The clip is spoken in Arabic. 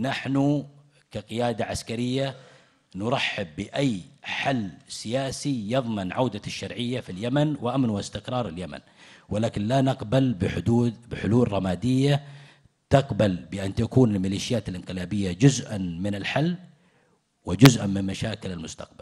نحن كقيادة عسكرية نرحب بأي حل سياسي يضمن عودة الشرعية في اليمن وأمن واستقرار اليمن ولكن لا نقبل بحدود بحلول رمادية تقبل بأن تكون الميليشيات الانقلابية جزءا من الحل وجزءا من مشاكل المستقبل